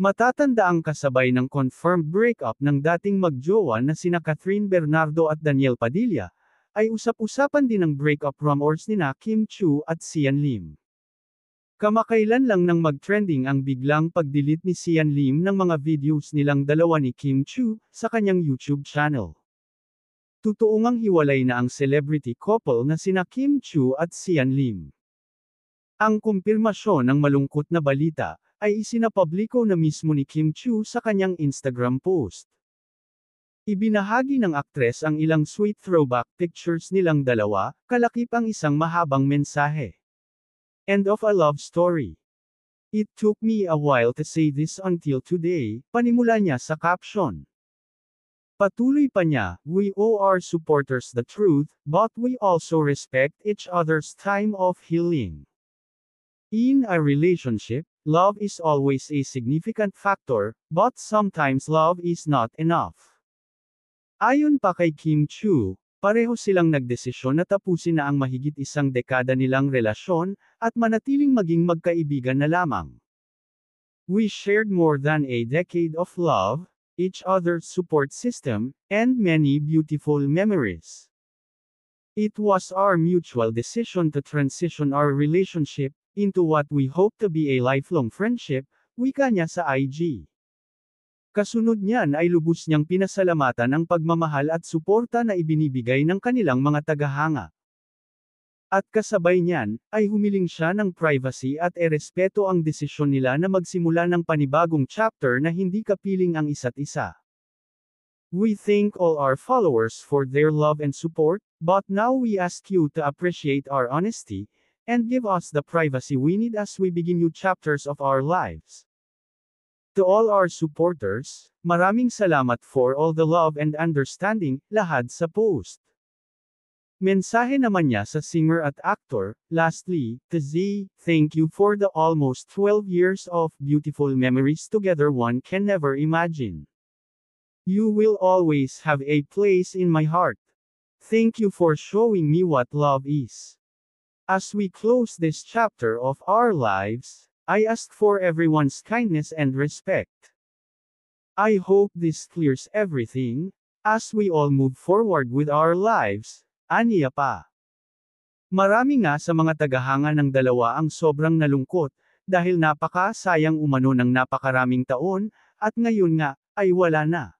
Matatanda ang kasabay ng confirmed breakup ng dating magjowa na sina Catherine Bernardo at Daniel Padilla, ay usap-usapan din ang breakup rumors nina Kim Chu at Sian Lim. Kamakailan lang nang mag-trending ang biglang pag-delete ni Sian Lim ng mga videos nilang dalawa ni Kim Chu sa kanyang YouTube channel. Totoong ang hiwalay na ang celebrity couple na sina Kim Chu at Sian Lim. Ang kumpirmasyon ng malungkot na balita, ay isinapubliko na mismo ni Kim Chu sa kanyang Instagram post. Ibinahagi ng aktres ang ilang sweet throwback pictures nilang dalawa, kalakip ang isang mahabang mensahe. End of a love story. It took me a while to say this until today, panimula niya sa caption. Patuloy pa niya, we owe our supporters the truth, but we also respect each other's time of healing. In a relationship, Love is always a significant factor, but sometimes love is not enough. Ayon pa kay Kim Chu, pareho silang nagdesisyon na tapusin na ang mahigit isang dekada nilang relasyon, at manatiling maging magkaibigan na lamang. We shared more than a decade of love, each other's support system, and many beautiful memories. It was our mutual decision to transition our relationship into what we hope to be a lifelong friendship, wika niya sa IG. Kasunod niyan ay lubos niyang pinasalamatan ang pagmamahal at suporta na ibinibigay ng kanilang mga tagahanga. At kasabay niyan, ay humiling siya ng privacy at erespeto ang desisyon nila na magsimula ng panibagong chapter na hindi kapiling ang isa't isa. We thank all our followers for their love and support, but now we ask you to appreciate our honesty, and give us the privacy we need as we begin new chapters of our lives. To all our supporters, maraming salamat for all the love and understanding, lahad sa post. Mensahe naman niya sa singer at actor, lastly, to Z, thank you for the almost 12 years of beautiful memories together one can never imagine. You will always have a place in my heart. Thank you for showing me what love is. As we close this chapter of our lives, I ask for everyone's kindness and respect. I hope this clears everything, as we all move forward with our lives, aniya pa. Marami nga sa mga tagahanga ng dalawa ang sobrang nalungkot, dahil napaka sayang umano ng napakaraming taon, at ngayon nga, ay wala na.